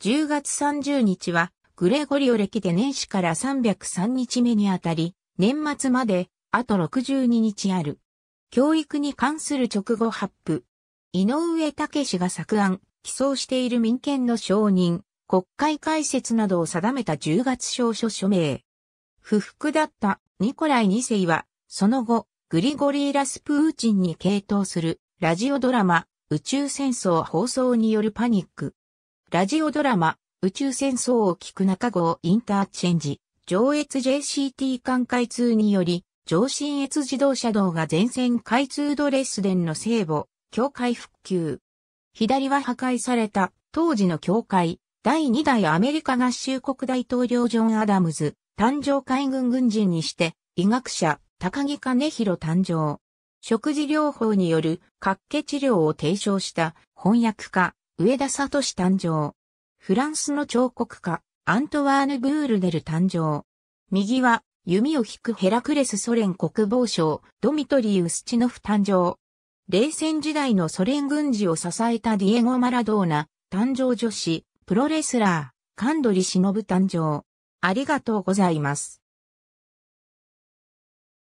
10月30日は、グレゴリオ歴で年始から303日目にあたり、年末まで、あと62日ある。教育に関する直後発布。井上武が作案、起草している民権の承認、国会解説などを定めた10月証書署名。不服だったニコライ2世は、その後、グリゴリー・ラスプーチンに傾倒するラジオドラマ、宇宙戦争放送によるパニック、ラジオドラマ、宇宙戦争を聞く中郷インターチェンジ、上越 JCT 間開通により、上信越自動車道が全線開通ドレスデンの聖母、教会復旧。左は破壊された、当時の教会、第2代アメリカ合衆国大統領ジョン・アダムズ、誕生海軍軍人にして、医学者、高木兼弘誕生。食事療法による、滑血治療を提唱した、翻訳家、上田聡誕生。フランスの彫刻家、アントワーヌ・グールデル誕生。右は、弓を引くヘラクレスソ連国防省、ドミトリー・ウスチノフ誕生。冷戦時代のソ連軍事を支えたディエゴ・マラドーナ、誕生女子、プロレスラー、カンドリ・シノブ誕生。ありがとうございます。